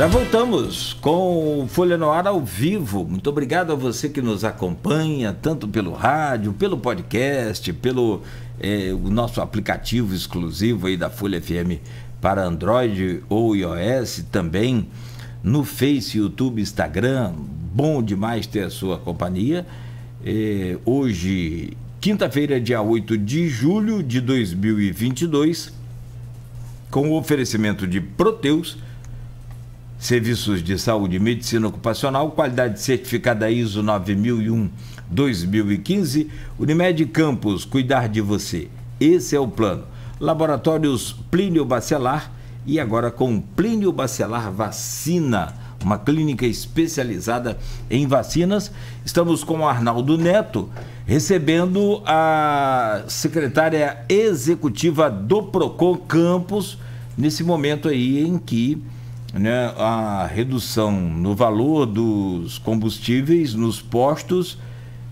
Já voltamos com Folha Noar ao vivo. Muito obrigado a você que nos acompanha, tanto pelo rádio, pelo podcast, pelo eh, o nosso aplicativo exclusivo aí da Folha FM para Android ou iOS também, no Face, YouTube, Instagram. Bom demais ter a sua companhia. Eh, hoje, quinta-feira, dia 8 de julho de 2022, com o oferecimento de Proteus serviços de saúde e medicina ocupacional, qualidade certificada ISO 9001-2015, Unimed Campus, cuidar de você. Esse é o plano. Laboratórios Plínio Bacelar e agora com Plínio Bacelar Vacina, uma clínica especializada em vacinas. Estamos com o Arnaldo Neto, recebendo a secretária executiva do Procon Campos, nesse momento aí em que né, a redução no valor dos combustíveis nos postos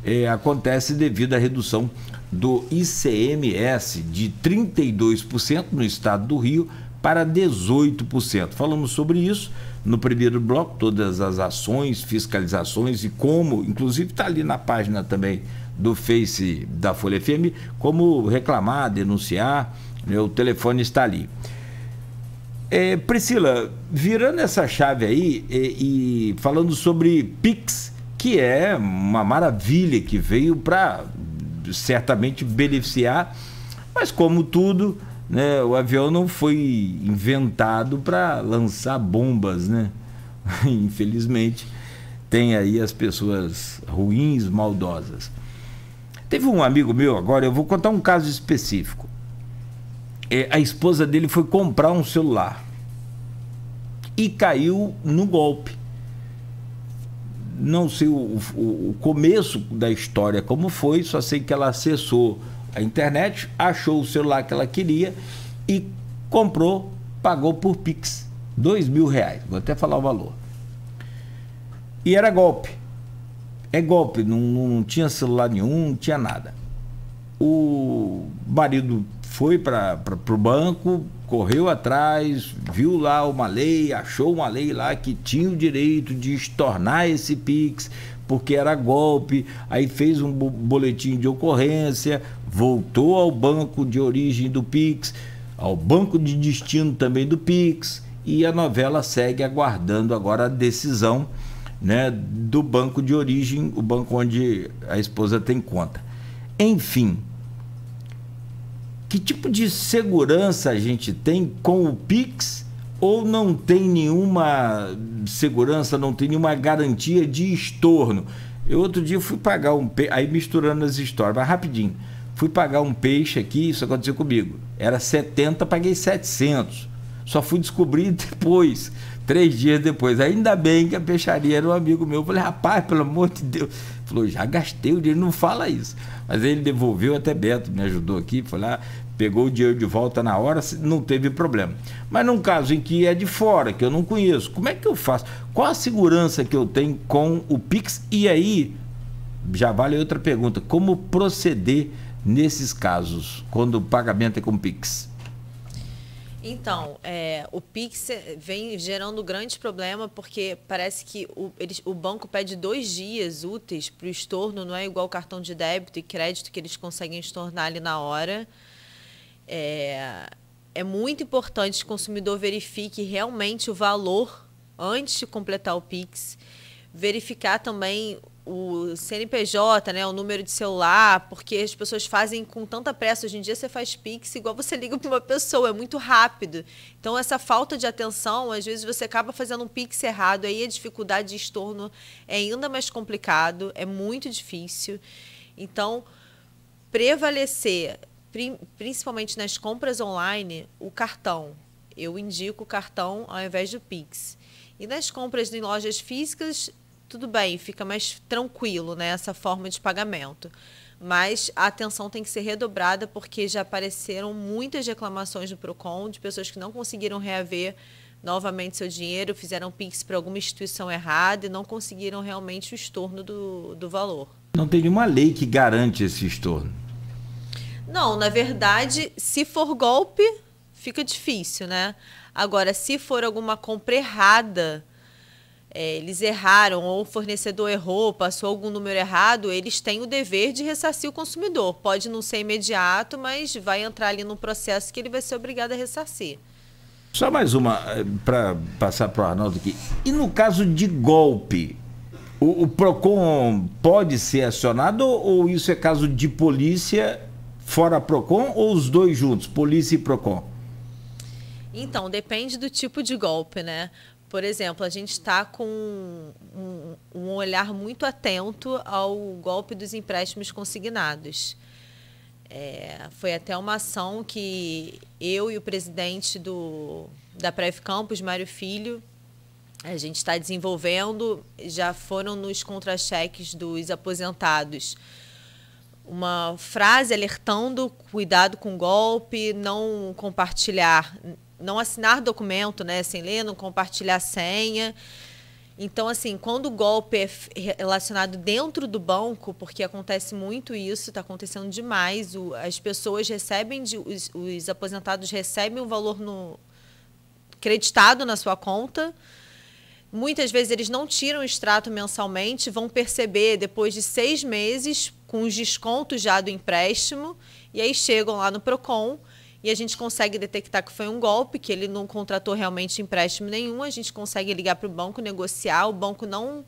é, acontece devido à redução do ICMS de 32% no estado do Rio para 18%. Falamos sobre isso no primeiro bloco, todas as ações, fiscalizações e como, inclusive está ali na página também do Face da Folha FM, como reclamar, denunciar, né, o telefone está ali. É, Priscila, virando essa chave aí e, é, e falando sobre Pix, que é uma maravilha que veio para certamente beneficiar, mas como tudo, né, o avião não foi inventado para lançar bombas, né? Infelizmente, tem aí as pessoas ruins, maldosas. Teve um amigo meu agora, eu vou contar um caso específico é, a esposa dele foi comprar um celular e caiu no golpe. Não sei o, o, o começo da história como foi, só sei que ela acessou a internet, achou o celular que ela queria e comprou, pagou por Pix. Dois mil reais, vou até falar o valor. E era golpe. É golpe, não, não tinha celular nenhum, não tinha nada. O marido foi para o banco, correu atrás, viu lá uma lei, achou uma lei lá que tinha o direito de estornar esse Pix, porque era golpe, aí fez um boletim de ocorrência, voltou ao banco de origem do Pix, ao banco de destino também do Pix, e a novela segue aguardando agora a decisão né, do banco de origem, o banco onde a esposa tem conta. Enfim, que tipo de segurança a gente tem com o Pix ou não tem nenhuma segurança, não tem nenhuma garantia de estorno? Eu outro dia fui pagar um peixe, aí misturando as histórias, mas rapidinho. Fui pagar um peixe aqui, isso aconteceu comigo. Era 70, paguei 700. Só fui descobrir depois, três dias depois. Ainda bem que a peixaria era um amigo meu. Eu falei, rapaz, pelo amor de Deus, Falou, já gastei o dinheiro, não fala isso. Mas ele devolveu até Beto, me ajudou aqui, foi lá, pegou o dinheiro de volta na hora, não teve problema. Mas num caso em que é de fora, que eu não conheço, como é que eu faço? Qual a segurança que eu tenho com o Pix? E aí, já vale outra pergunta, como proceder nesses casos, quando o pagamento é com Pix? Então, é, o Pix vem gerando grande problema porque parece que o, eles, o banco pede dois dias úteis para o estorno, não é igual o cartão de débito e crédito que eles conseguem estornar ali na hora. É, é muito importante que o consumidor verifique realmente o valor antes de completar o Pix verificar também o CNPJ, né, o número de celular, porque as pessoas fazem com tanta pressa. Hoje em dia você faz Pix igual você liga para uma pessoa, é muito rápido. Então, essa falta de atenção, às vezes você acaba fazendo um Pix errado, aí a dificuldade de estorno é ainda mais complicado, é muito difícil. Então, prevalecer, principalmente nas compras online, o cartão. Eu indico o cartão ao invés do Pix. E nas compras em lojas físicas, tudo bem, fica mais tranquilo né, essa forma de pagamento. Mas a atenção tem que ser redobrada porque já apareceram muitas reclamações no Procon de pessoas que não conseguiram reaver novamente seu dinheiro, fizeram Pix para alguma instituição errada e não conseguiram realmente o estorno do, do valor. Não tem nenhuma lei que garante esse estorno. Não, na verdade, se for golpe, fica difícil, né? Agora, se for alguma compra errada, é, eles erraram ou o fornecedor errou, passou algum número errado, eles têm o dever de ressarcir o consumidor. Pode não ser imediato, mas vai entrar ali num processo que ele vai ser obrigado a ressarcir. Só mais uma eh, para passar para o Arnaldo aqui. E no caso de golpe, o, o PROCON pode ser acionado ou isso é caso de polícia fora PROCON ou os dois juntos, polícia e PROCON? Então, depende do tipo de golpe, né? Por exemplo, a gente está com um, um, olhar muito atento ao golpe dos empréstimos consignados. É, foi até uma ação que eu e o presidente do, da Pref Campos, Mário Filho, a gente está desenvolvendo, já foram nos contra-cheques dos aposentados uma frase alertando cuidado com golpe, não compartilhar não assinar documento, né, sem ler, não compartilhar senha. Então, assim, quando o golpe é relacionado dentro do banco, porque acontece muito isso, está acontecendo demais, o, as pessoas recebem, de, os, os, aposentados recebem o valor no, creditado na sua conta. Muitas vezes eles não tiram o extrato mensalmente, vão perceber depois de seis meses, com os descontos já do empréstimo, e aí chegam lá no PROCON e a gente consegue detectar que foi um golpe, que ele não contratou realmente empréstimo nenhum, a gente consegue ligar para o banco, negociar, o banco não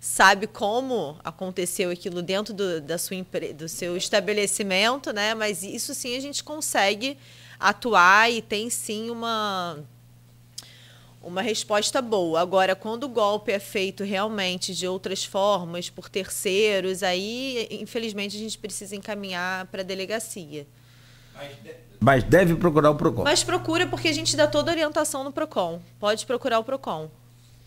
sabe como aconteceu aquilo dentro do, da sua, do seu estabelecimento, né? Mas isso sim a gente consegue atuar e tem sim uma uma resposta boa. Agora, quando o golpe é feito realmente de outras formas, por terceiros, aí, infelizmente, a gente precisa encaminhar para a delegacia. Mas mas deve procurar o PROCON. Mas procura porque a gente dá toda a orientação no PROCON. Pode procurar o PROCON.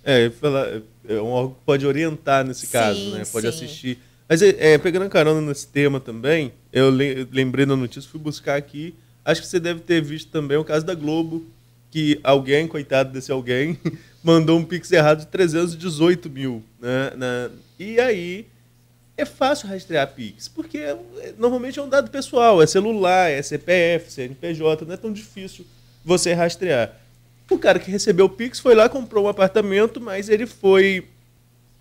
É, é, é um órgão que pode orientar nesse sim, caso, né? Pode sim. assistir. Mas é, é pegando carona nesse tema também, eu lembrei da notícia, fui buscar aqui. Acho que você deve ter visto também o caso da Globo, que alguém, coitado desse alguém, mandou um pix errado de 318 mil. Né? E aí é fácil rastrear Pix, porque é é, normalmente é um dado pessoal, é celular, é CPF, CNPJ, não é tão difícil você rastrear. O cara que recebeu o Pix foi lá, comprou um apartamento, mas ele foi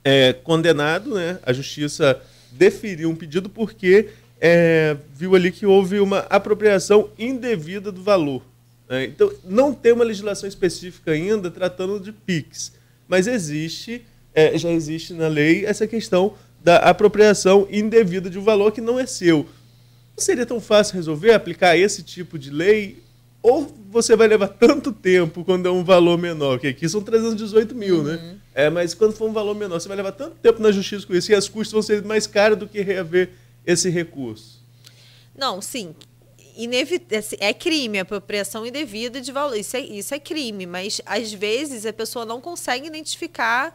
é, condenado, né? A justiça deferiu um pedido porque é, viu ali que houve uma apropriação indevida do valor. Né? Então, não tem uma legislação específica ainda tratando de PIX, mas existe, é, já existe na lei essa questão da apropriação indevida de um valor que não é seu. Não seria tão fácil resolver aplicar esse tipo de lei? Ou você vai levar tanto tempo quando é um valor menor? Que aqui são 318 mil, né? uhum. né? É, mas quando for um valor menor, você vai levar tanto tempo na justiça com isso e as custas vão ser mais caras do que reaver esse recurso. Não, sim. Inevit... Assim, é crime, apropriação indevida de valor. Isso é, isso é crime, mas às vezes a pessoa não consegue identificar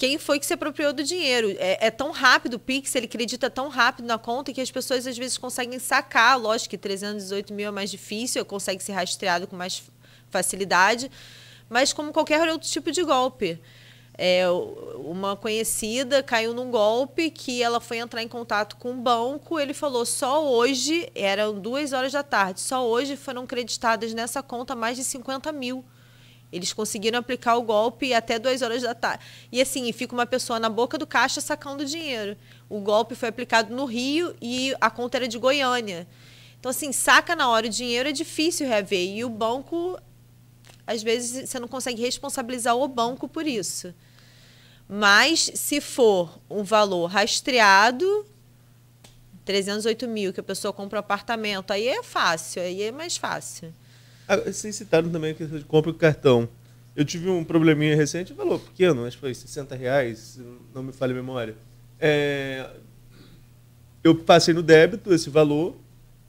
quem foi que se apropriou do dinheiro. É, é, tão rápido o Pix, ele acredita tão rápido na conta que as pessoas às vezes conseguem sacar. Lógico que 318 mil é mais difícil, consegue ser rastreado com mais facilidade, mas como qualquer outro tipo de golpe. É, uma conhecida caiu num golpe que ela foi entrar em contato com o um banco. Ele falou: só hoje, eram duas horas da tarde, só hoje foram creditadas nessa conta mais de 50 mil. Eles conseguiram aplicar o golpe até duas horas da tarde. E assim, fica uma pessoa na boca do caixa sacando dinheiro. O golpe foi aplicado no Rio e a conta era de Goiânia. Então, assim, saca na hora o dinheiro é difícil reaver. E o banco, às vezes, você não consegue responsabilizar o banco por isso. Mas, se for um valor rastreado, 308 mil, que a pessoa compra um apartamento, aí é fácil, aí é mais fácil. Ah, vocês citaram também a questão de compra com cartão. Eu tive um probleminha recente, valor pequeno, acho que foi 60 reais, não me fale a memória. É, eu passei no débito esse valor,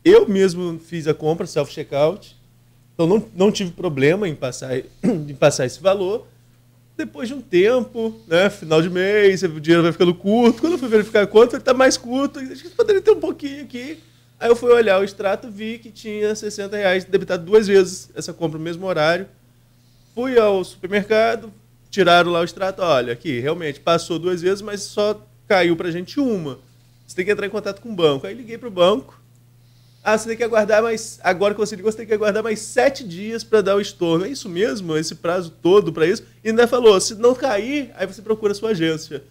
eu mesmo fiz a compra, self-checkout, então não, não tive problema em passar, em passar esse valor. Depois de um tempo, né, final de mês, o dinheiro vai ficando curto. Quando eu fui verificar a conta, ele está mais curto. Acho que poderia ter um pouquinho aqui. Aí eu fui olhar o extrato, vi que tinha 60 reais debitado duas vezes essa compra no mesmo horário. Fui ao supermercado, tiraram lá o extrato, olha, aqui, realmente, passou duas vezes, mas só caiu pra gente uma. Você tem que entrar em contato com o banco. Aí liguei pro banco. Ah, você tem que aguardar mais. Agora que você ligou, você tem que aguardar mais sete dias para dar o estorno. É isso mesmo? Esse prazo todo para isso? E ainda falou: se não cair, aí você procura a sua agência.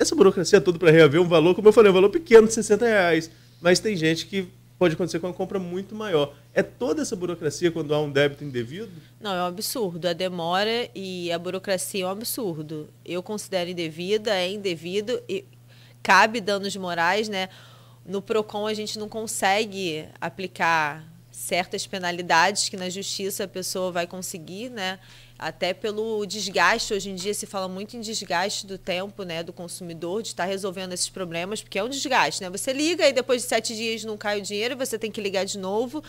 Essa burocracia toda para reaver um valor, como eu falei, um valor pequeno de 60 reais mas tem gente que pode acontecer com uma compra muito maior. É toda essa burocracia quando há um débito indevido? Não, é um absurdo. A demora e a burocracia é um absurdo. Eu considero indevida, é indevido e cabe danos morais, né? No PROCON a gente não consegue aplicar certas penalidades que na justiça a pessoa vai conseguir, né? Até pelo desgaste, hoje em dia se fala muito em desgaste do tempo, né, do consumidor, de estar resolvendo esses problemas, porque é um desgaste, né? Você liga e depois de sete dias não cai o dinheiro, você tem que ligar de novo.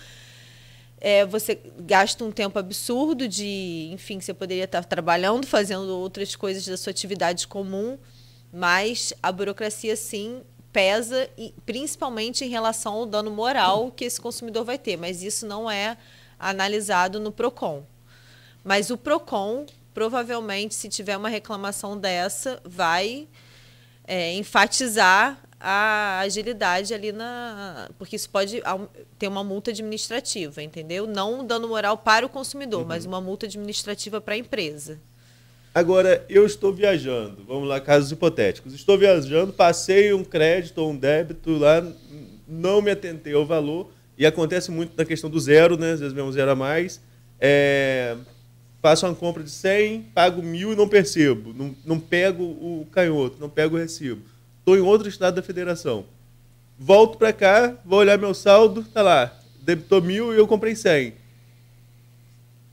É, você gasta um tempo absurdo de, enfim, você poderia estar trabalhando, fazendo outras coisas da sua atividade comum, mas a burocracia sim pesa, e, principalmente em relação ao dano moral que esse consumidor vai ter, mas isso não é analisado no PROCON. Mas o PROCON, provavelmente, se tiver uma reclamação dessa, vai é, enfatizar a agilidade ali na. Porque isso pode ter uma multa administrativa, entendeu? Não um dano moral para o consumidor, uhum. mas uma multa administrativa para a empresa. Agora, eu estou viajando, vamos lá, casos hipotéticos. Estou viajando, passei um crédito ou um débito lá, não me atentei ao valor, e acontece muito na questão do zero, né? Às vezes vemos zero a mais. É, faço uma compra de 100, pago mil e não percebo. Não, não pego o canhoto, não pego o recibo. Estou em outro estado da federação. Volto para cá, vou olhar meu saldo, tá lá, debitou mil e eu comprei 100.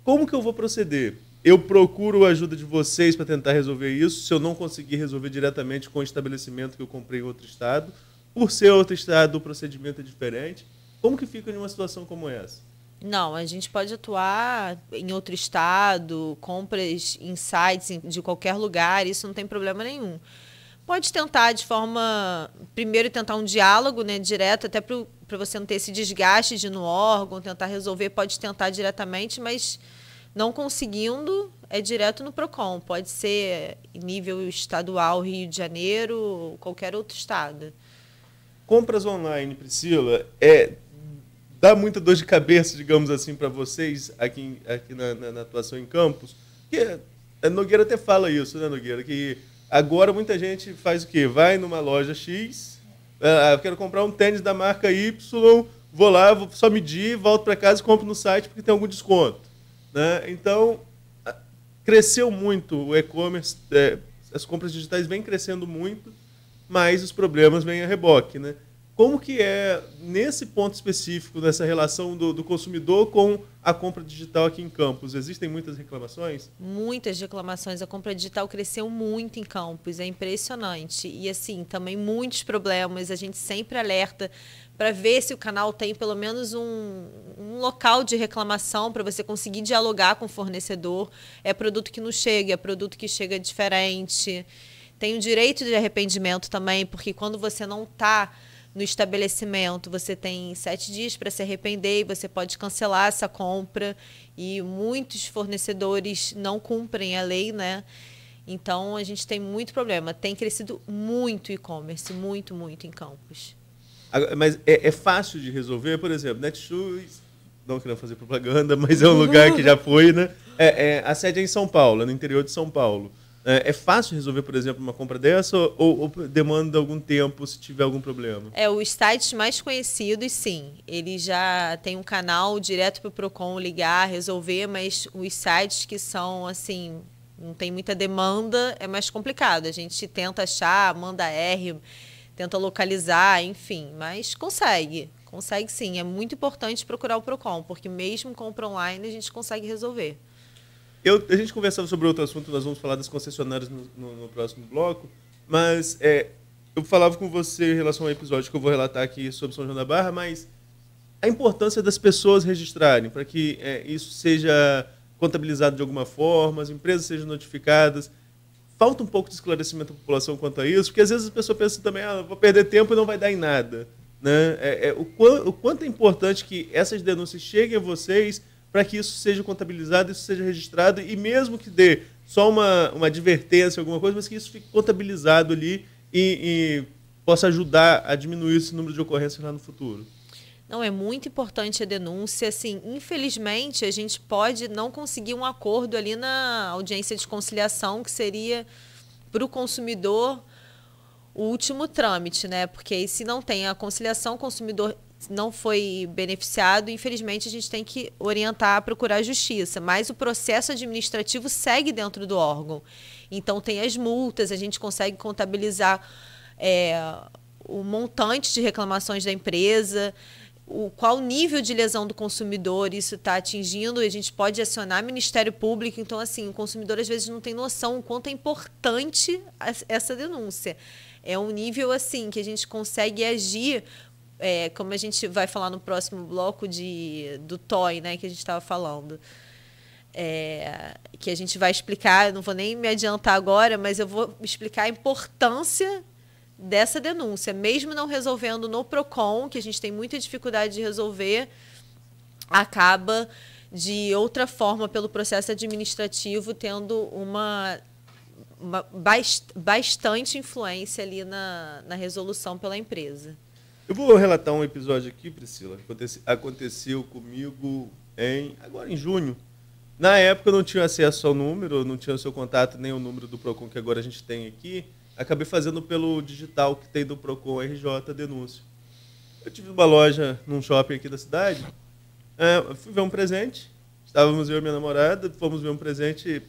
Como que eu vou proceder? Eu procuro a ajuda de vocês para tentar resolver isso. Se eu não conseguir resolver diretamente com o estabelecimento que eu comprei em outro estado, por ser outro estado, o procedimento é diferente. Como que fica em uma situação como essa? Não, a gente pode atuar em outro estado, compras em sites de qualquer lugar, isso não tem problema nenhum. Pode tentar de forma. Primeiro, tentar um diálogo né, direto, até para você não ter esse desgaste de ir no órgão, tentar resolver, pode tentar diretamente, mas não conseguindo, é direto no PROCON. Pode ser nível estadual, Rio de Janeiro, qualquer outro estado. Compras online, Priscila, é dá muita dor de cabeça, digamos assim, para vocês aqui, aqui na, na, na, atuação em campos. Porque a eh, Nogueira até fala isso, né, Nogueira? Que agora muita gente faz o quê? Vai numa loja X, eh, ah, quero comprar um tênis da marca Y, vou lá, vou só medir, volto para casa e compro no site porque tem algum desconto. Né? Então, cresceu muito o e-commerce, é, as compras digitais vêm crescendo muito, mas os problemas vêm a reboque. Né? Como que é, nesse ponto específico, dessa relação do, do, consumidor com a compra digital aqui em Campos? Existem muitas reclamações? Muitas reclamações. A compra digital cresceu muito em Campos, é impressionante. E, assim, também muitos problemas. A gente sempre alerta para ver se o canal tem pelo menos um, um local de reclamação para você conseguir dialogar com o fornecedor. É produto que não chega, é produto que chega diferente. Tem o direito de arrependimento também, porque quando você não está no estabelecimento você tem sete dias para se arrepender e você pode cancelar essa compra. E muitos fornecedores não cumprem a lei, né? Então a gente tem muito problema. Tem crescido muito e-commerce, muito, muito em campos. Mas é, é, fácil de resolver, por exemplo, Netshoes, não querendo fazer propaganda, mas é um lugar que já foi, né? É, é, a sede é em São Paulo, é no interior de São Paulo. É, é fácil resolver, por exemplo, uma compra dessa ou, ou, demanda algum tempo se tiver algum problema? É, os sites mais conhecidos, sim. Ele já tem um canal direto para o PROCON ligar, resolver, mas os sites que são, assim, não tem muita demanda, é mais complicado. A gente tenta achar, manda R, tenta localizar, enfim, mas consegue. Consegue sim. É muito importante procurar o PROCON, porque mesmo compra online a gente consegue resolver. Eu, a gente conversava sobre outro assunto, nós vamos falar das concessionárias no, no, no próximo bloco, mas é, eu falava com você em relação ao episódio que eu vou relatar aqui sobre São João da Barra, mas a importância das pessoas registrarem, para que é, isso seja contabilizado de alguma forma, as empresas sejam notificadas. Falta um pouco de esclarecimento à população quanto a isso, porque às vezes a pessoa pensa também, ah, vou perder tempo e não vai dar em nada. Né? É, é, o, quão, o quanto é importante que essas denúncias cheguem a vocês para que isso seja contabilizado, isso seja registrado e mesmo que dê só uma, uma advertência, alguma coisa, mas que isso fique contabilizado ali e, e possa ajudar a diminuir esse número de ocorrências lá no futuro. Não, é muito importante a denúncia. Assim, infelizmente, a gente pode não conseguir um acordo ali na audiência de conciliação, que seria para o consumidor o último trâmite, né? Porque aí, se não tem a conciliação, o consumidor não foi beneficiado, infelizmente a gente tem que orientar a procurar a justiça. Mas o processo administrativo segue dentro do órgão. Então tem as multas, a gente consegue contabilizar é, o montante de reclamações da empresa, o, qual nível de lesão do consumidor isso está atingindo, e a gente pode acionar Ministério Público. Então, assim, o consumidor às vezes não tem noção o quanto é importante essa denúncia. É um nível assim que a gente consegue agir é, como a gente vai falar no próximo bloco de, do toy né, que a gente estava falando. É, que a gente vai explicar, não vou nem me adiantar agora, mas eu vou explicar a importância dessa denúncia, mesmo não resolvendo no Procon, que a gente tem muita dificuldade de resolver, acaba de outra forma pelo processo administrativo tendo uma, uma bast, bastante influência ali na, na resolução pela empresa. Eu vou relatar um episódio aqui, Priscila. que aconteceu comigo em agora em junho. Na época eu não tinha acesso ao número, não tinha o seu contato nem o número do Procon que agora a gente tem aqui. Acabei fazendo pelo digital que tem do Procon RJ denúncia. Eu tive uma loja num shopping aqui da cidade. É, fui ver um presente. Estávamos eu e minha namorada, fomos ver um presente.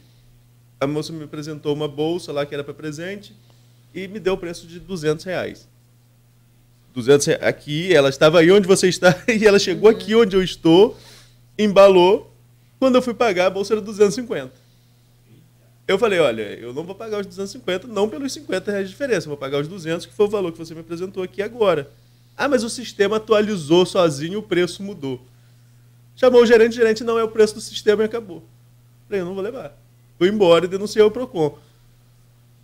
A moça me apresentou uma bolsa lá que era para presente e me deu o preço de 200 reais. 200 aqui, ela estava aí onde você está, e ela chegou aqui onde eu estou, embalou. Quando eu fui pagar, a bolsa era 250. Eu falei, olha, eu não vou pagar os 250, não pelos 50 reais de diferença, vou pagar os 200, que foi o valor que você me apresentou aqui agora. Ah, mas o sistema atualizou sozinho, o preço mudou. Chamou o gerente, o gerente não é o preço do sistema e acabou. Falei, eu não vou levar. Fui embora e denunciei o PROCON.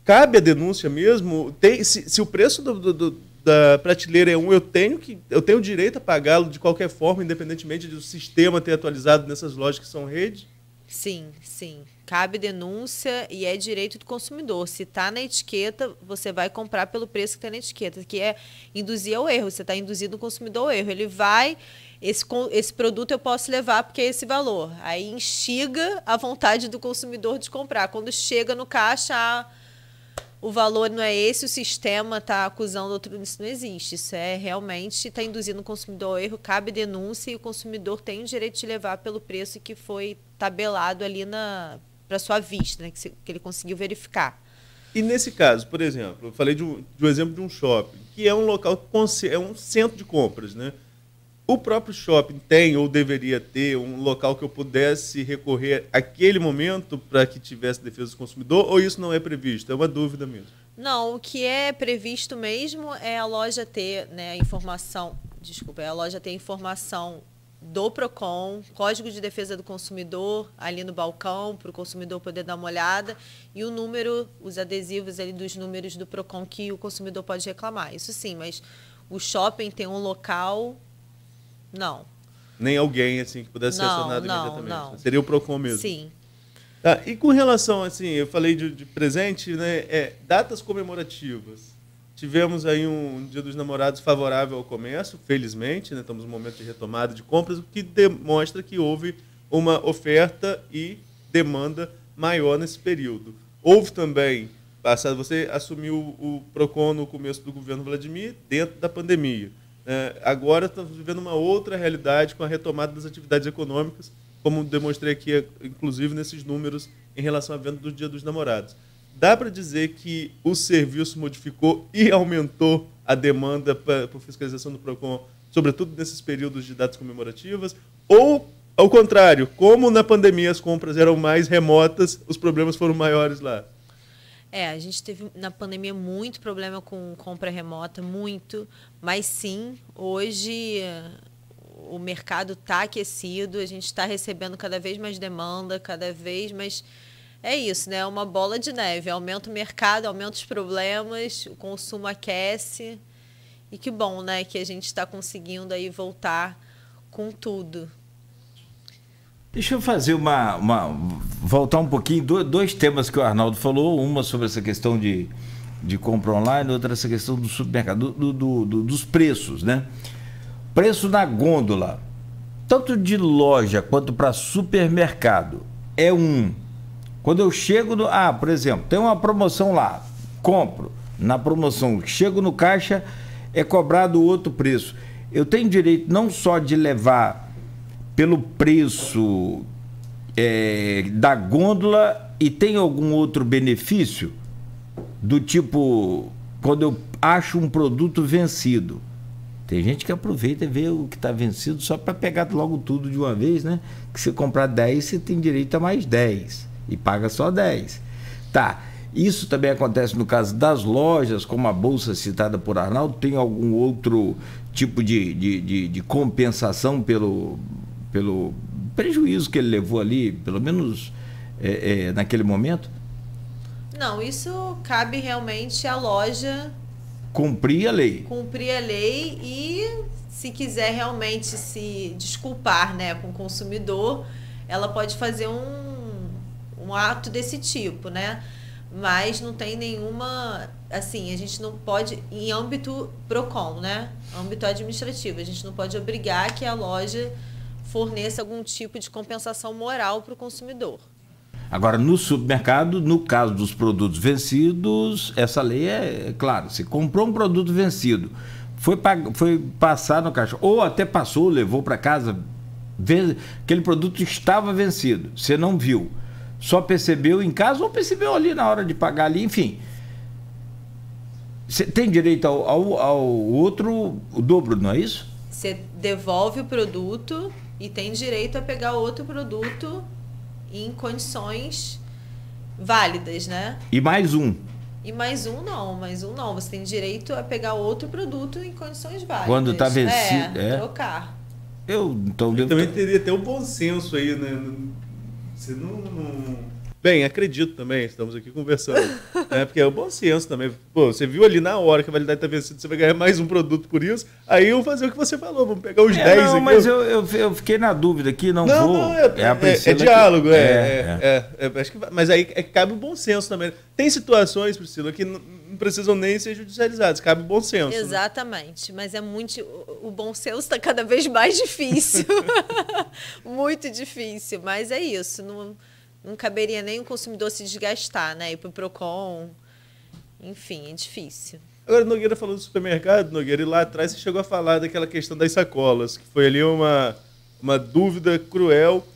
Cabe a denúncia mesmo? Tem, se, se o preço do, do da prateleira é um, eu tenho que eu tenho direito a pagá-lo de qualquer forma, independentemente do sistema ter atualizado nessas lojas que são rede? Sim, sim. Cabe denúncia e é direito do consumidor. Se está na etiqueta, você vai comprar pelo preço que está na etiqueta, que é induzir ao erro. Você está induzindo o consumidor ao erro. Ele vai, esse, esse produto eu posso levar porque é esse valor. Aí instiga a vontade do consumidor de comprar. Quando chega no caixa, ah, o valor não é esse, o sistema está acusando outro, isso não existe. Isso é realmente está induzindo o consumidor ao erro, cabe denúncia e o consumidor tem o direito de levar pelo preço que foi tabelado ali na para sua vista, né, que, se, que, ele conseguiu verificar. E nesse caso, por exemplo, eu falei de um, de um exemplo de um shopping, que é um local que é um centro de compras, né? O próprio shopping tem ou deveria ter um local que eu pudesse recorrer aquele momento para que tivesse defesa do consumidor ou isso não é previsto? É uma dúvida mesmo. Não, o que é previsto mesmo é a loja ter né, a informação, desculpa, é a loja ter a informação do PROCON, Código de Defesa do Consumidor, ali no balcão, para o consumidor poder dar uma olhada, e o número, os adesivos ali dos números do PROCON que o consumidor pode reclamar. Isso sim, mas o shopping tem um local não. Nem alguém assim que pudesse não, ser acionado não, imediatamente. Não. Né? Seria o PROCON mesmo. Sim. Tá. E com relação, assim, eu falei de, de presente, né? É, datas comemorativas. Tivemos aí um, um Dia dos Namorados favorável ao comércio, felizmente, né? Estamos num momento de retomada de compras, o que demonstra que houve uma oferta e demanda maior nesse período. Houve também, passado, você assumiu o PROCON no começo do governo Vladimir, dentro da pandemia é, agora estamos vivendo uma outra realidade com a retomada das atividades econômicas, como demonstrei aqui, inclusive, nesses números em relação à venda do Dia dos Namorados. Dá para dizer que o serviço modificou e aumentou a demanda para fiscalização do PROCON, sobretudo nesses períodos de datas comemorativas? Ou, ao contrário, como na pandemia as compras eram mais remotas, os problemas foram maiores lá? É, a gente teve na pandemia muito problema com compra remota, muito. Mas sim, hoje o mercado está aquecido, a gente está recebendo cada vez mais demanda, cada vez mais. É isso, né? É uma bola de neve. Aumenta o mercado, aumenta os problemas, o consumo aquece. E que bom, né? Que a gente está conseguindo aí voltar com tudo. Deixa eu fazer uma, uma. voltar um pouquinho, dois temas que o Arnaldo falou, uma sobre essa questão de, de compra online, outra essa questão do supermercado, do, do, do, dos preços, né? Preço na gôndola, tanto de loja quanto para supermercado, é um. Quando eu chego no. Ah, por exemplo, tem uma promoção lá, compro. Na promoção, chego no caixa, é cobrado outro preço. Eu tenho direito não só de levar pelo preço é, da gôndola e tem algum outro benefício? Do tipo, quando eu acho um produto vencido. Tem gente que aproveita e vê o que está vencido só para pegar logo tudo de uma vez, né? Que se comprar 10, você tem direito a mais 10 e paga só 10. Tá. Isso também acontece no caso das lojas, como a bolsa citada por Arnaldo, tem algum outro tipo de, de, de, de compensação pelo pelo prejuízo que ele levou ali, pelo menos é, é, naquele momento? Não, isso cabe realmente à loja cumprir a lei. Cumprir a lei e se quiser realmente se desculpar, né, com o consumidor, ela pode fazer um, um ato desse tipo, né? Mas não tem nenhuma, assim, a gente não pode em âmbito Procon, né? Âmbito administrativo, a gente não pode obrigar que a loja forneça algum tipo de compensação moral para o consumidor. Agora, no supermercado, no caso dos produtos vencidos, essa lei é, é claro, se comprou um produto vencido, foi, foi passar no caixa, ou até passou, levou para casa, aquele produto estava vencido, você não viu, só percebeu em casa ou percebeu ali na hora de pagar ali, enfim. Você tem direito ao, ao, ao outro o dobro, não é isso? Você devolve o produto e tem direito a pegar outro produto em condições válidas, né? E mais um. E mais um não, mais um não. Você tem direito a pegar outro produto em condições válidas. Quando tá é, vencido, é, é. trocar. Eu então eu também teria até um bom senso aí, né? Você não, não Bem, acredito também, estamos aqui conversando. né? Porque é o bom senso também. Pô, você viu ali na hora que a validade está vencida, você vai ganhar mais um produto por isso. Aí eu vou fazer o que você falou, vamos pegar os é, 10 Não, aqui. mas eu, eu, eu, fiquei na dúvida aqui, não, não vou. Não, é, é, é, é diálogo, que... É, é, é, acho que, mas aí cabe o bom senso também. Tem situações, Priscila, que não precisam nem ser judicializadas, cabe o bom senso. Né? Exatamente, né? mas é muito. O bom senso está cada vez mais difícil. muito difícil, mas é isso. Não não caberia nem o consumidor se desgastar, né? Ir pro Procon. Enfim, é difícil. Agora, Nogueira falou do supermercado, Nogueira, e lá atrás você chegou a falar daquela questão das sacolas, que foi ali uma, uma dúvida cruel.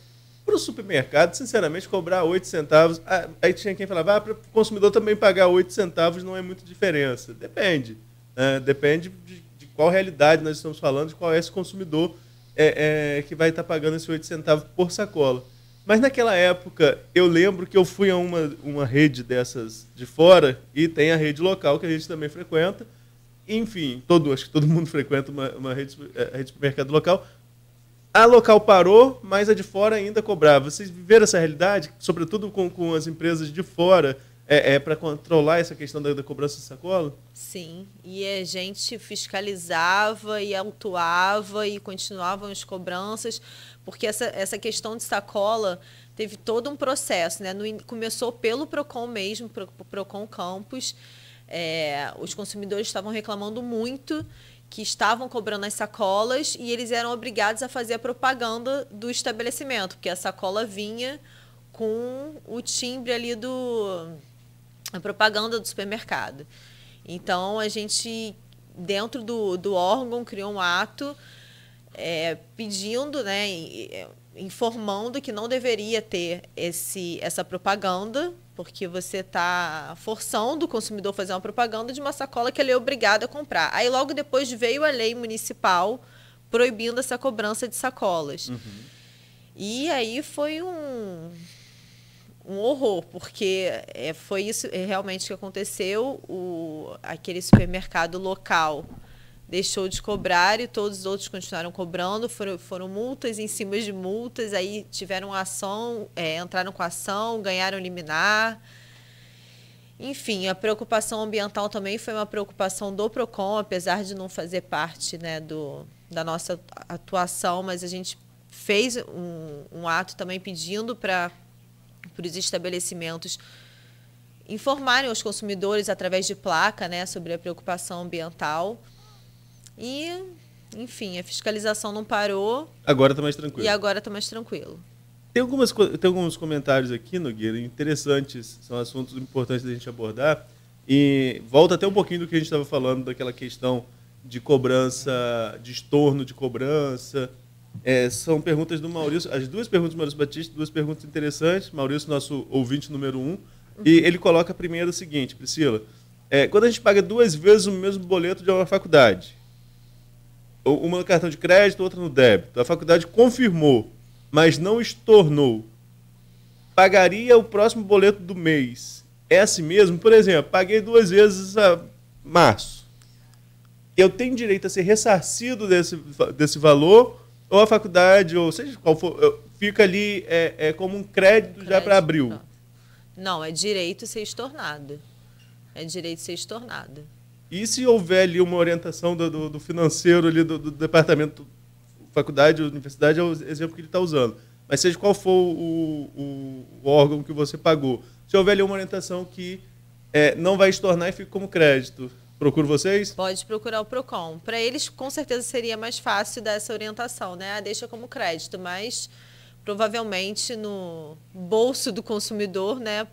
Para o supermercado, sinceramente, cobrar 8 centavos. Aí tinha quem falava, ah, para o consumidor também pagar 8 centavos não é muita diferença. Depende. Né? Depende de, de, qual realidade nós estamos falando, de qual é esse consumidor é, é que vai estar tá pagando esse 8 centavos por sacola. Mas naquela época, eu lembro que eu fui a uma, uma rede dessas de fora, e tem a rede local que a gente também frequenta. Enfim, todo, acho que todo mundo frequenta uma, uma rede, a é, rede de mercado local. A local parou, mas a de fora ainda cobrava. Vocês viveram essa realidade, sobretudo com, com as empresas de fora, é, é para controlar essa questão da, da cobrança de sacola? Sim, e a gente fiscalizava e autuava e continuavam as cobranças, porque essa, essa questão de sacola teve todo um processo, né? No, começou pelo PROCON mesmo, Pro, PROCON Campus. É, os consumidores estavam reclamando muito que estavam cobrando as sacolas e eles eram obrigados a fazer a propaganda do estabelecimento, porque a sacola vinha com o timbre ali do a propaganda do supermercado. Então a gente dentro do, do órgão criou um ato é, pedindo, né, informando que não deveria ter esse, essa propaganda, porque você está forçando o consumidor a fazer uma propaganda de uma sacola que ele é obrigado a comprar. Aí logo depois veio a lei municipal proibindo essa cobrança de sacolas. Uhum. E aí foi um, um horror, porque é, foi isso é, realmente que aconteceu. O, aquele supermercado local deixou de cobrar e todos os outros continuaram cobrando, foram, foram multas em cima de multas, aí tiveram ação, é, entraram com ação, ganharam liminar. Enfim, a preocupação ambiental também foi uma preocupação do PROCON, apesar de não fazer parte né, do, da nossa atuação, mas a gente fez um, um ato também pedindo para os estabelecimentos informarem os consumidores através de placa né, sobre a preocupação ambiental. E, enfim, a fiscalização não parou. Agora está mais tranquilo. E agora está mais tranquilo. Tem, algumas, tem alguns comentários aqui, Nogueira, interessantes, são assuntos importantes da gente abordar. E volta até um pouquinho do que a gente estava falando, daquela questão de cobrança, de estorno de cobrança. É, são perguntas do Maurício, as duas perguntas do Maurício Batista, duas perguntas interessantes. Maurício, nosso ouvinte número um, e uhum. ele coloca a primeira o seguinte, Priscila. É, quando a gente paga duas vezes o mesmo boleto de uma faculdade, uma no cartão de crédito, outra no débito. A faculdade confirmou, mas não estornou. Pagaria o próximo boleto do mês. É assim mesmo? Por exemplo, paguei duas vezes a março. Eu tenho direito a ser ressarcido desse, desse valor, ou a faculdade, ou seja qual for, fica ali é, é como um crédito, um crédito. já para abril? Não, é direito ser estornado. É direito ser estornado. E se houver ali uma orientação do, do, do financeiro ali do, do, departamento, faculdade, universidade, é o exemplo que ele está usando. Mas seja qual for o, o, o, órgão que você pagou, se houver ali uma orientação que é, não vai estornar e fica como crédito, procuro vocês? Pode procurar o PROCON. Para eles, com certeza, seria mais fácil dar essa orientação, né? Ah, deixa como crédito, mas provavelmente no bolso do consumidor, né?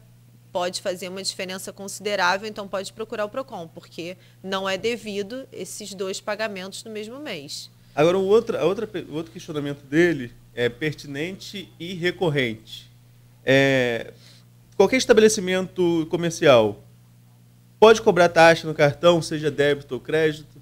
pode fazer uma diferença considerável, então pode procurar o PROCON, porque não é devido esses dois pagamentos no mesmo mês. Agora, o outro, outra, outro questionamento dele é pertinente e recorrente. É, qualquer estabelecimento comercial pode cobrar taxa no cartão, seja débito ou crédito?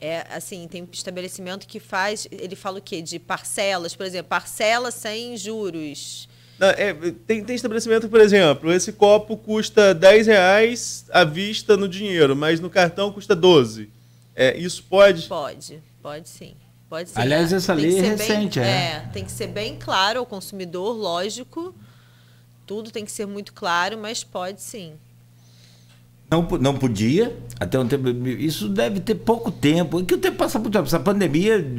É, assim, tem estabelecimento que faz, ele fala o quê? De parcelas, por exemplo, parcela sem juros. Não, é, tem, tem estabelecimento, por exemplo, esse copo custa 10 reais à vista no dinheiro, mas no cartão custa 12. É, isso pode? Pode, pode sim. Pode Aliás, essa lei é recente, bem, é? é. Tem que ser bem claro ao consumidor, lógico. Tudo tem que ser muito claro, mas pode sim. Não, não podia, até um tempo. Isso deve ter pouco tempo. Que o tempo passa muito tempo. Essa pandemia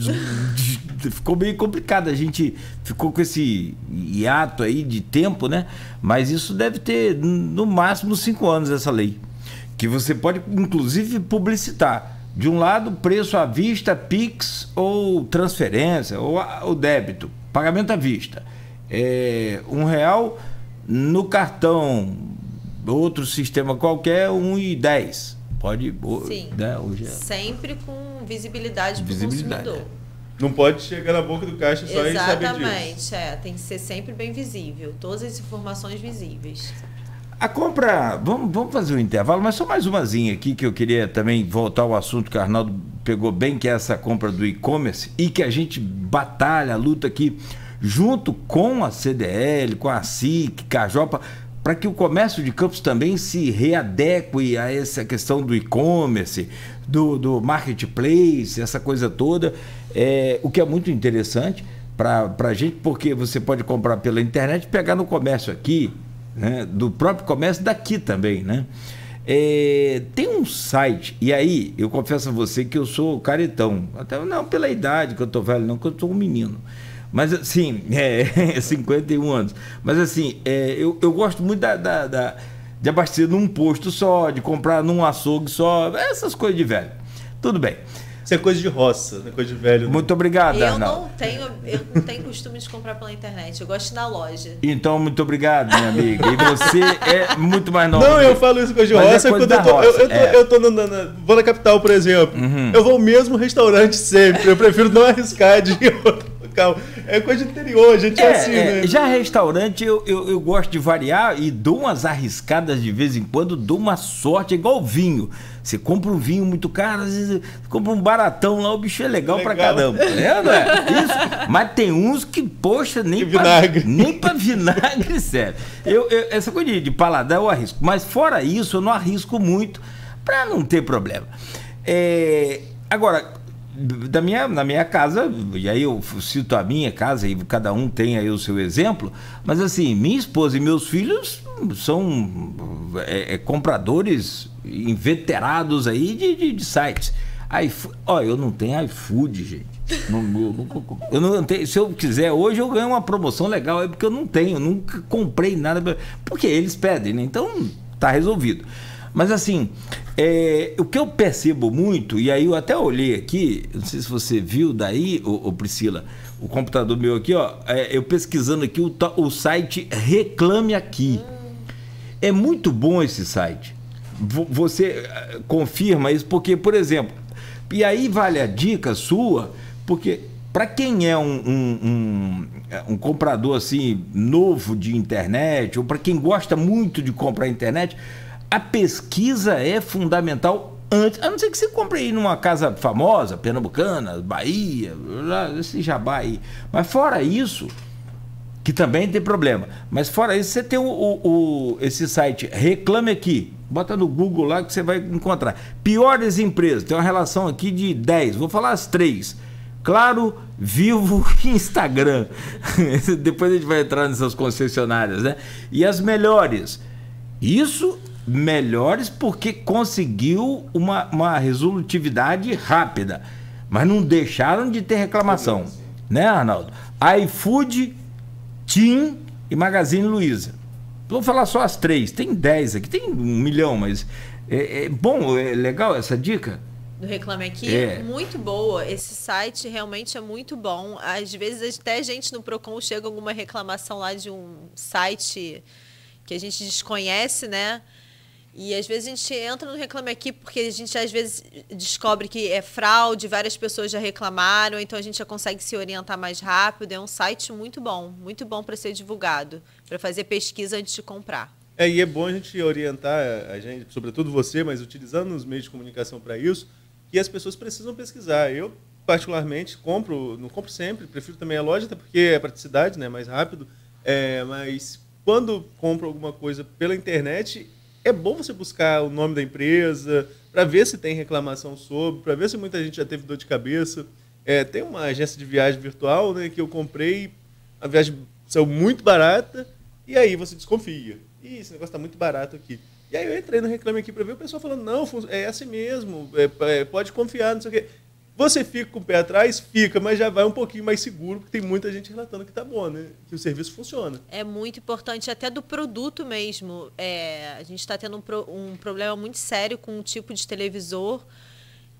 ficou meio complicada. A gente ficou com esse hiato aí de tempo, né? Mas isso deve ter no máximo cinco anos essa lei. Que você pode, inclusive, publicitar. De um lado, preço à vista, PIX ou transferência, ou, ou débito, pagamento à vista. É, um real no cartão outro sistema qualquer, 1,10. Pode. Sim. Né, hoje é... Sempre com visibilidade para o consumidor. Não pode chegar na boca do caixa só Exatamente, e saber disso. Exatamente, é. Tem que ser sempre bem visível. Todas as informações visíveis. A compra, vamos, vamos fazer um intervalo, mas só mais umazinha aqui que eu queria também voltar ao assunto que o Arnaldo pegou bem, que é essa compra do e-commerce e que a gente batalha, luta aqui junto com a CDL, com a SIC, Cajopa, para que o comércio de campos também se readeque a essa questão do e-commerce, do, do, marketplace, essa coisa toda, é, o que é muito interessante para a gente, porque você pode comprar pela internet e pegar no comércio aqui, né, do próprio comércio daqui também, né? É, tem um site, e aí eu confesso a você que eu sou caretão, até não pela idade que eu tô velho, não, que eu estou um menino. Mas assim, é, 51 é, anos. Mas assim, é, eu, eu gosto muito da, da, da, de abastecer num posto só, de comprar num açougue só, essas coisas de velho. Tudo bem. Isso é coisa de roça, não né? coisa de velho. Não. Né? Muito obrigado, eu não tenho Eu não tenho costume de comprar pela internet, eu gosto da loja. Então, muito obrigado, minha amiga. E você é muito mais nova. Não, eu falo isso coisa de roça é coisa quando eu tô, roça. Eu, eu tô, é. eu tô na, na, vou na capital, por exemplo. Uhum. Eu vou ao mesmo restaurante sempre. Eu prefiro não arriscar de outro. É coisa de interior, a gente é, é assim, é. né? Já restaurante, eu, eu, eu, gosto de variar e dou umas arriscadas de vez em quando, dou uma sorte, é igual vinho. Você compra um vinho muito caro, às vezes compra um baratão lá, o bicho é legal, legal. pra caramba. Tá é, Isso. Mas tem uns que, poxa, nem, que pra, nem pra vinagre serve. Eu, eu, essa coisa de paladar eu arrisco. Mas fora isso, eu não arrisco muito pra não ter problema. É, agora, da minha, na minha casa, e aí eu cito a minha casa e cada um tem aí o seu exemplo, mas assim, minha esposa e meus filhos são é, é, compradores inveterados aí de, de, de sites. iFood, ó, eu não tenho iFood, gente. eu, não, eu não tenho, se eu quiser hoje eu ganho uma promoção legal, é porque eu não tenho, nunca comprei nada, porque eles pedem, né? Então tá resolvido. Mas assim, é, o que eu percebo muito, e aí eu até olhei aqui, não sei se você viu daí, ô, ô Priscila, o computador meu aqui, ó, é, eu pesquisando aqui o, o site Reclame Aqui. É muito bom esse site. V você eh, confirma isso, porque, por exemplo, e aí vale a dica sua, porque para quem é um, um, um, um, comprador assim novo de internet, ou para quem gosta muito de comprar internet, a pesquisa é fundamental antes, a não ser que você compre aí numa casa famosa, pernambucana, Bahia, esse jabá aí. Mas fora isso, que também tem problema. Mas fora isso, você tem o, o, o, esse site Reclame Aqui. Bota no Google lá que você vai encontrar. Piores empresas, tem uma relação aqui de 10, vou falar as três. Claro, Vivo e Instagram. Depois a gente vai entrar nessas concessionárias, né? E as melhores. Isso melhores porque conseguiu uma, uma resolutividade rápida. Mas não deixaram de ter reclamação. Né, Arnaldo? iFood, Tim e Magazine Luiza. Vou falar só as três. Tem dez aqui, tem um milhão, mas. É, é bom, é legal essa dica? do Reclame Aqui, é. muito boa. Esse site realmente é muito bom. Às vezes até gente no Procon chega alguma reclamação lá de um site que a gente desconhece, né? E às vezes a gente entra no Reclame Aqui porque a gente às vezes descobre que é fraude, várias pessoas já reclamaram, então a gente já consegue se orientar mais rápido. É um site muito bom, muito bom para ser divulgado, para fazer pesquisa antes de comprar. É, e é bom a gente orientar a gente, sobretudo você, mas utilizando os meios de comunicação para isso, que as pessoas precisam pesquisar. Eu, particularmente, compro, não compro sempre, prefiro também a loja, até porque é praticidade, né, mais rápido, é, mas quando compro alguma coisa pela internet, é bom você buscar o nome da empresa para ver se tem reclamação sobre, para ver se muita gente já teve dor de cabeça. É, tem uma agência de viagem virtual né, que eu comprei, a viagem saiu muito barata, e aí você desconfia. Ih, esse negócio está muito barato aqui. E aí eu entrei no Reclame Aqui para ver o pessoal falando, não, é assim mesmo, é, é, pode confiar, não sei o quê. Você fica com o pé atrás? Fica, mas já vai um pouquinho mais seguro, porque tem muita gente relatando que tá bom, né? Que o serviço funciona. É muito importante, até do produto mesmo. É, a gente está tendo um, pro, um problema muito sério com um tipo de televisor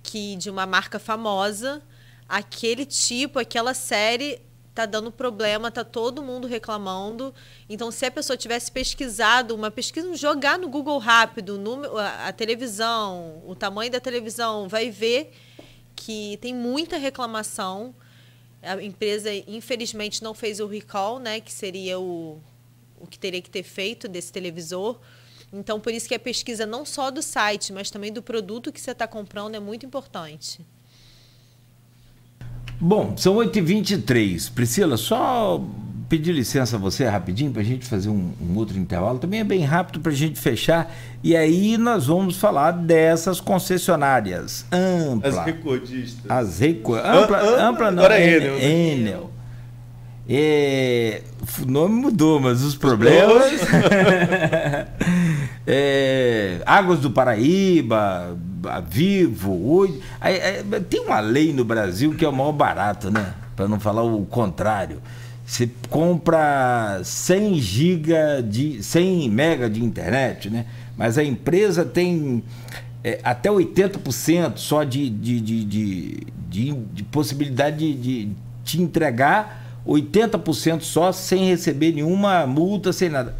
que de uma marca famosa. Aquele tipo, aquela série tá dando problema, tá todo mundo reclamando. Então, se a pessoa tivesse pesquisado uma pesquisa, jogar no Google rápido, no, a, a televisão, o tamanho da televisão, vai ver que tem muita reclamação. A empresa, infelizmente, não fez o recall, né? Que seria o, o que teria que ter feito desse televisor. Então, por isso que a pesquisa não só do site, mas também do produto que você está comprando é muito importante. Bom, são 8h23. Priscila, só pedir licença a você rapidinho para a gente fazer um, um, outro intervalo. Também é bem rápido para a gente fechar. E aí nós vamos falar dessas concessionárias. Ampla. As recordistas. As recordistas. ampla, ampla, ampla não. Agora é Enel. Enel. Né? É, o nome mudou, mas os problemas. é, Águas do Paraíba, Vivo, hoje. É, tem uma lei no Brasil que é o maior barato, né? Para não falar o contrário. Você compra 100 giga de 100 mega de internet, né? Mas a empresa tem é, até 80% só de, de, de, de, de, de possibilidade de, de te entregar 80% só sem receber nenhuma multa, sem nada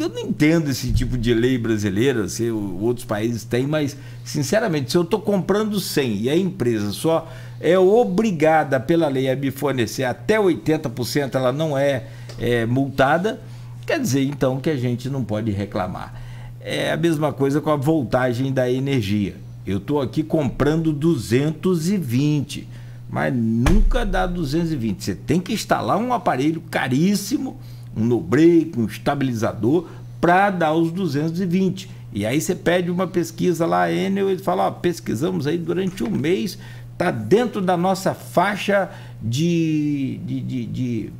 eu não entendo esse tipo de lei brasileira, se outros países têm, mas, sinceramente, se eu estou comprando 100 e a empresa só é obrigada pela lei a me fornecer até 80%, ela não é, é multada, quer dizer, então, que a gente não pode reclamar. É a mesma coisa com a voltagem da energia. Eu estou aqui comprando 220, mas nunca dá 220. Você tem que instalar um aparelho caríssimo um no break, um estabilizador, para dar os 220. E aí você pede uma pesquisa lá, a Enel, ele fala, ó, pesquisamos aí durante um mês, está dentro da nossa faixa de, de, de, de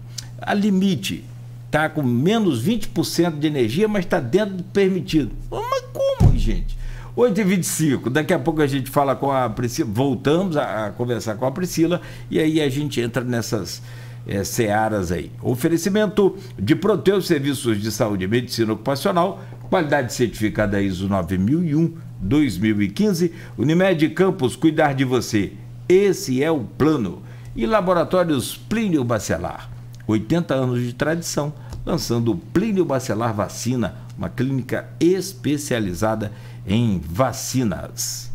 a limite. Está com menos 20% de energia, mas está dentro do permitido. Mas como, gente? 8h25, daqui a pouco a gente fala com a Priscila, voltamos a, a conversar com a Priscila, e aí a gente entra nessas é, searas aí. Oferecimento de Proteus Serviços de Saúde e Medicina Ocupacional, qualidade certificada ISO 9001-2015, Unimed Campos, cuidar de você. Esse é o plano. E Laboratórios Plínio Bacelar, 80 anos de tradição, lançando Plínio Bacelar Vacina, uma clínica especializada em vacinas.